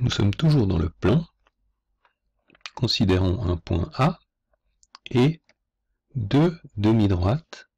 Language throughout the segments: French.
nous sommes toujours dans le plan, considérons un point A et deux demi-droites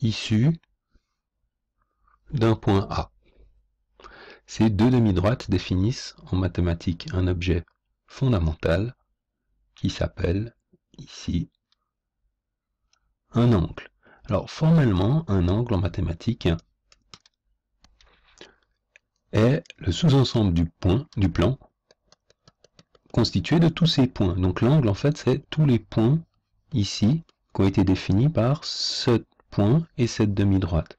issues d'un point A. Ces deux demi-droites définissent en mathématiques un objet fondamental qui s'appelle ici un angle. Alors formellement, un angle en mathématiques est le sous-ensemble du point, du plan, constitué de tous ces points. Donc l'angle, en fait, c'est tous les points ici qui ont été définis par ce point et cette demi-droite.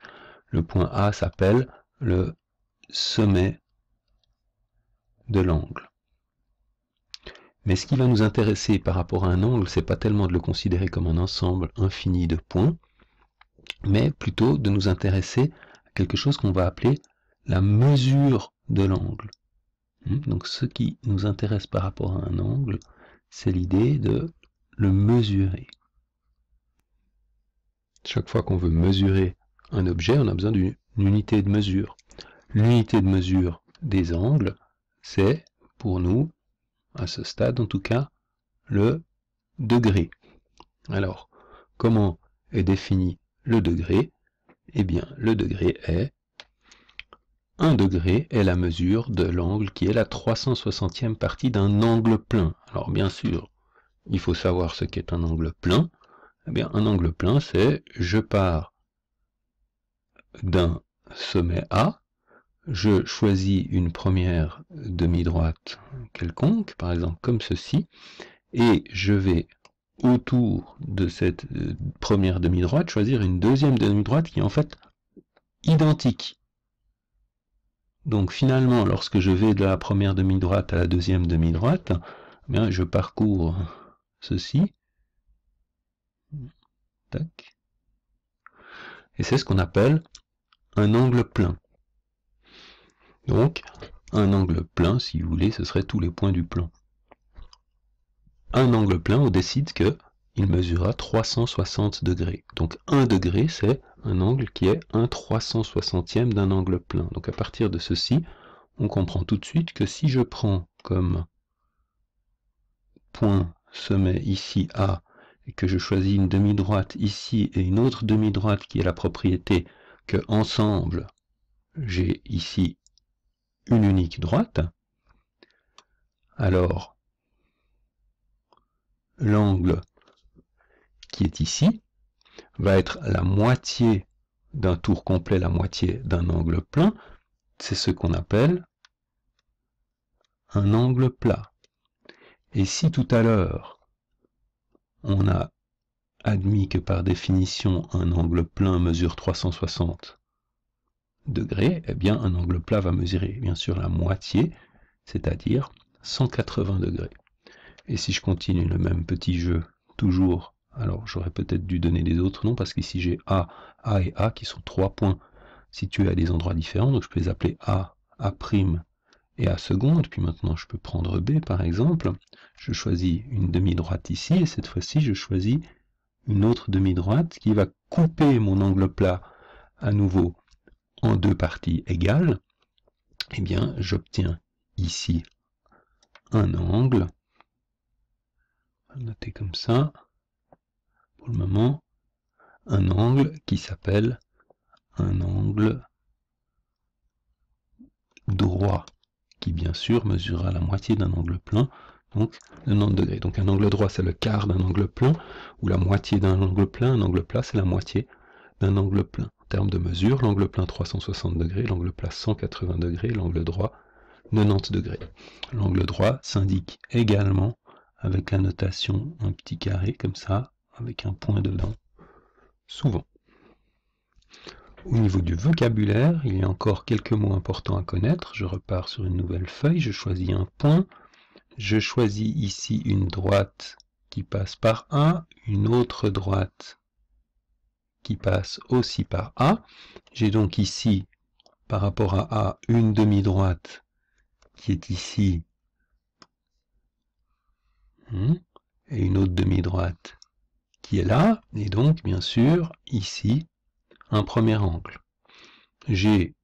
Le point A s'appelle le sommet de l'angle. Mais ce qui va nous intéresser par rapport à un angle, c'est pas tellement de le considérer comme un ensemble infini de points, mais plutôt de nous intéresser à quelque chose qu'on va appeler la mesure de l'angle. Hmm? Donc ce qui nous intéresse par rapport à un angle, c'est l'idée de le mesurer. Chaque fois qu'on veut mesurer un objet, on a besoin d'une unité de mesure. L'unité de mesure des angles, c'est pour nous, à ce stade en tout cas, le degré. Alors, comment est défini le degré Eh bien, le degré est 1 degré est la mesure de l'angle qui est la 360e partie d'un angle plein. Alors bien sûr, il faut savoir ce qu'est un angle plein. Eh bien, un angle plein, c'est je pars d'un sommet A, je choisis une première demi-droite quelconque, par exemple comme ceci, et je vais autour de cette euh, première demi-droite choisir une deuxième demi-droite qui est en fait identique donc finalement, lorsque je vais de la première demi-droite à la deuxième demi-droite, eh bien, je parcours ceci. Tac. Et c'est ce qu'on appelle un angle plein. Donc, un angle plein, si vous voulez, ce serait tous les points du plan. Un angle plein, on décide que il mesura 360 degrés. Donc 1 degré, c'est un angle qui est un 360e d'un angle plein. Donc à partir de ceci, on comprend tout de suite que si je prends comme point sommet ici A, et que je choisis une demi-droite ici et une autre demi-droite qui est la propriété que ensemble j'ai ici une unique droite, alors l'angle qui est ici, va être la moitié d'un tour complet, la moitié d'un angle plein. C'est ce qu'on appelle un angle plat. Et si tout à l'heure, on a admis que par définition, un angle plein mesure 360 degrés, eh bien un angle plat va mesurer bien sûr la moitié, c'est-à-dire 180 degrés. Et si je continue le même petit jeu, toujours alors j'aurais peut-être dû donner des autres noms parce qu'ici j'ai A, A et A qui sont trois points situés à des endroits différents, donc je peux les appeler A, A' et A seconde, puis maintenant je peux prendre B par exemple, je choisis une demi-droite ici, et cette fois-ci je choisis une autre demi-droite qui va couper mon angle plat à nouveau en deux parties égales, eh bien j'obtiens ici un angle, noter comme ça, moment un angle qui s'appelle un angle droit, qui bien sûr mesurera la moitié d'un angle plein, donc 90 degrés. Donc un angle droit, c'est le quart d'un angle plein, ou la moitié d'un angle plein, un angle plat, c'est la moitié d'un angle plein. En termes de mesure, l'angle plein 360 degrés, l'angle plat 180 degrés, l'angle droit 90 degrés. L'angle droit s'indique également avec la notation un petit carré comme ça, avec un point dedans, souvent. Au niveau du vocabulaire, il y a encore quelques mots importants à connaître. Je repars sur une nouvelle feuille, je choisis un point. Je choisis ici une droite qui passe par A, une autre droite qui passe aussi par A. J'ai donc ici, par rapport à A, une demi-droite qui est ici, hmm, et une autre demi-droite qui est là, et donc, bien sûr, ici, un premier angle. J'ai,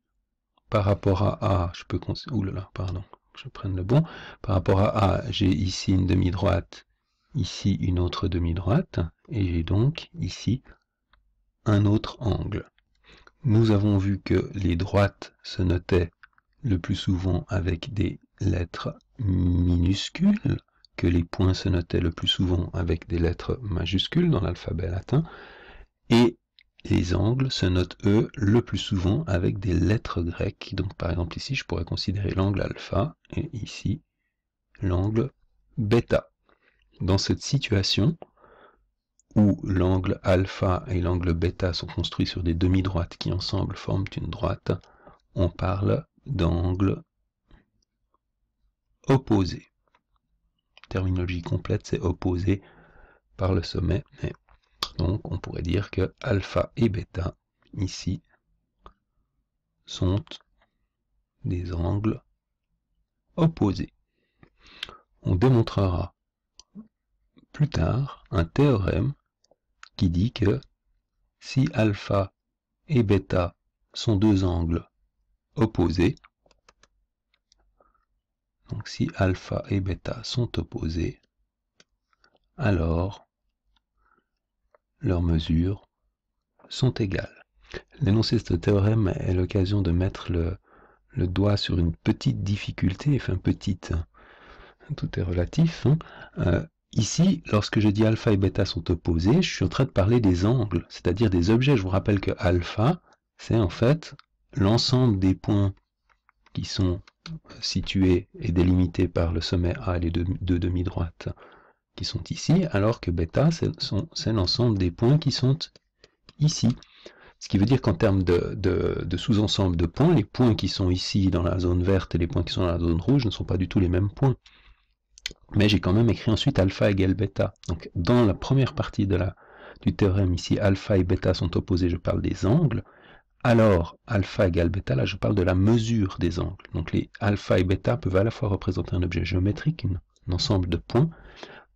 par rapport à A, je peux... Oulala, pardon, je prenne le bon. Par rapport à A, j'ai ici une demi-droite, ici une autre demi-droite, et j'ai donc ici un autre angle. Nous avons vu que les droites se notaient le plus souvent avec des lettres minuscules, que les points se notaient le plus souvent avec des lettres majuscules dans l'alphabet latin, et les angles se notent, eux, le plus souvent avec des lettres grecques. Donc, par exemple, ici, je pourrais considérer l'angle alpha, et ici, l'angle bêta. Dans cette situation, où l'angle alpha et l'angle bêta sont construits sur des demi-droites qui ensemble forment une droite, on parle d'angle opposé terminologie complète, c'est opposé par le sommet. donc on pourrait dire que alpha et bêta, ici, sont des angles opposés. On démontrera plus tard un théorème qui dit que si alpha et bêta sont deux angles opposés, donc si alpha et bêta sont opposés, alors leurs mesures sont égales. L'énoncé de ce théorème est l'occasion de mettre le, doigt sur une petite difficulté, enfin petite, tout est relatif. Hein. Euh, ici, lorsque je dis alpha et bêta sont opposés, je suis en train de parler des angles, c'est-à-dire des objets. Je vous rappelle que alpha, c'est en fait l'ensemble des points qui sont situé et délimité par le sommet A et les deux, demi-droites qui sont ici, alors que bêta, c'est l'ensemble des points qui sont ici. Ce qui veut dire qu'en termes de, sous-ensemble de points, les points qui sont ici dans la zone verte et les points qui sont dans la zone rouge ne sont pas du tout les mêmes points. Mais j'ai quand même écrit ensuite alpha égale bêta. Donc dans la première partie de la, du théorème ici, alpha et bêta sont opposés, je parle des angles, alors alpha égale bêta, là je parle de la mesure des angles. Donc les alpha et bêta peuvent à la fois représenter un objet géométrique, un ensemble de points,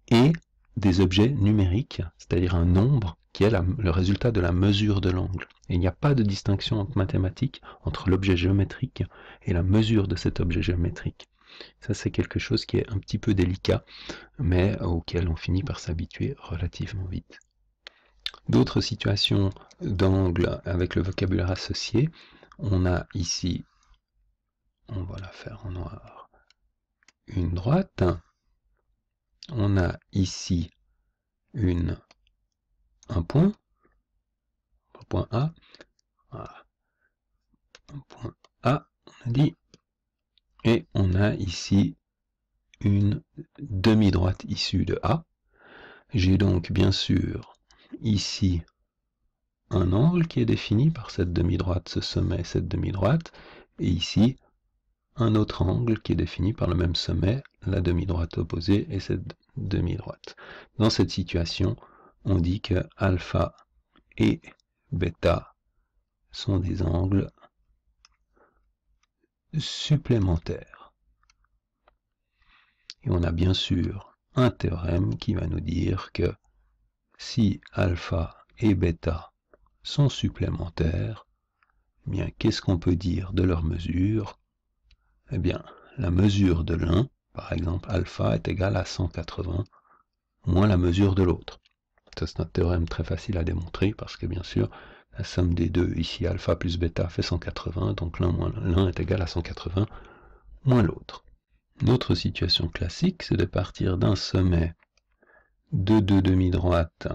et des objets numériques, c'est-à-dire un nombre qui est le résultat de la mesure de l'angle. Et il n'y a pas de distinction entre mathématiques entre l'objet géométrique et la mesure de cet objet géométrique. Ça c'est quelque chose qui est un petit peu délicat, mais auquel on finit par s'habituer relativement vite. D'autres situations d'angle avec le vocabulaire associé, on a ici, on va la faire en noir, une droite. On a ici une, un point, un point A. Un point A, on a dit. Et on a ici une demi-droite issue de A. J'ai donc bien sûr ici un angle qui est défini par cette demi-droite, ce sommet, cette demi-droite, et ici un autre angle qui est défini par le même sommet, la demi-droite opposée et cette demi-droite. Dans cette situation, on dit que alpha et bêta sont des angles supplémentaires. Et on a bien sûr un théorème qui va nous dire que si alpha et bêta sont supplémentaires, bien, qu'est-ce qu'on peut dire de leur mesure Eh bien, la mesure de l'un, par exemple, alpha est égale à 180, moins la mesure de l'autre. C'est un théorème très facile à démontrer parce que, bien sûr, la somme des deux, ici alpha plus bêta, fait 180, donc l'un est égal à 180, moins l'autre. Notre situation classique, c'est de partir d'un sommet de deux demi-droites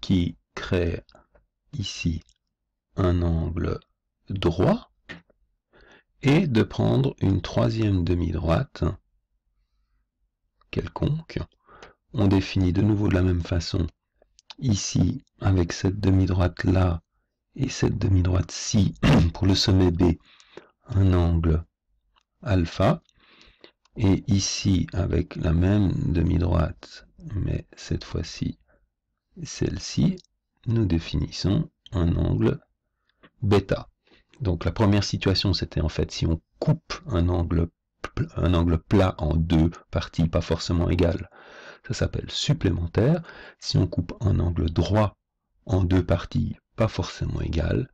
qui créent ici un angle droit et de prendre une troisième demi-droite quelconque. On définit de nouveau de la même façon ici avec cette demi-droite là et cette demi-droite ci pour le sommet B un angle alpha et ici, avec la même demi-droite, mais cette fois-ci celle-ci, nous définissons un angle bêta. Donc la première situation, c'était en fait si on coupe un angle, un angle plat en deux parties, pas forcément égales, ça s'appelle supplémentaire. Si on coupe un angle droit en deux parties, pas forcément égales,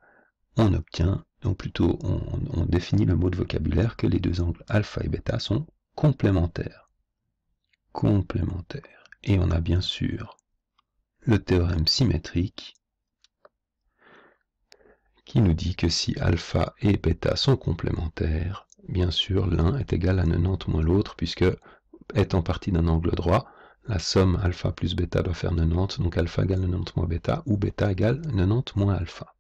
on obtient, donc plutôt on, on définit le mot de vocabulaire que les deux angles alpha et bêta sont complémentaire. Complémentaire. Et on a bien sûr le théorème symétrique qui nous dit que si alpha et bêta sont complémentaires, bien sûr l'un est égal à 90 moins l'autre, puisque étant partie d'un angle droit, la somme alpha plus bêta doit faire 90, donc alpha égale 90 moins bêta, ou bêta égale 90 moins alpha.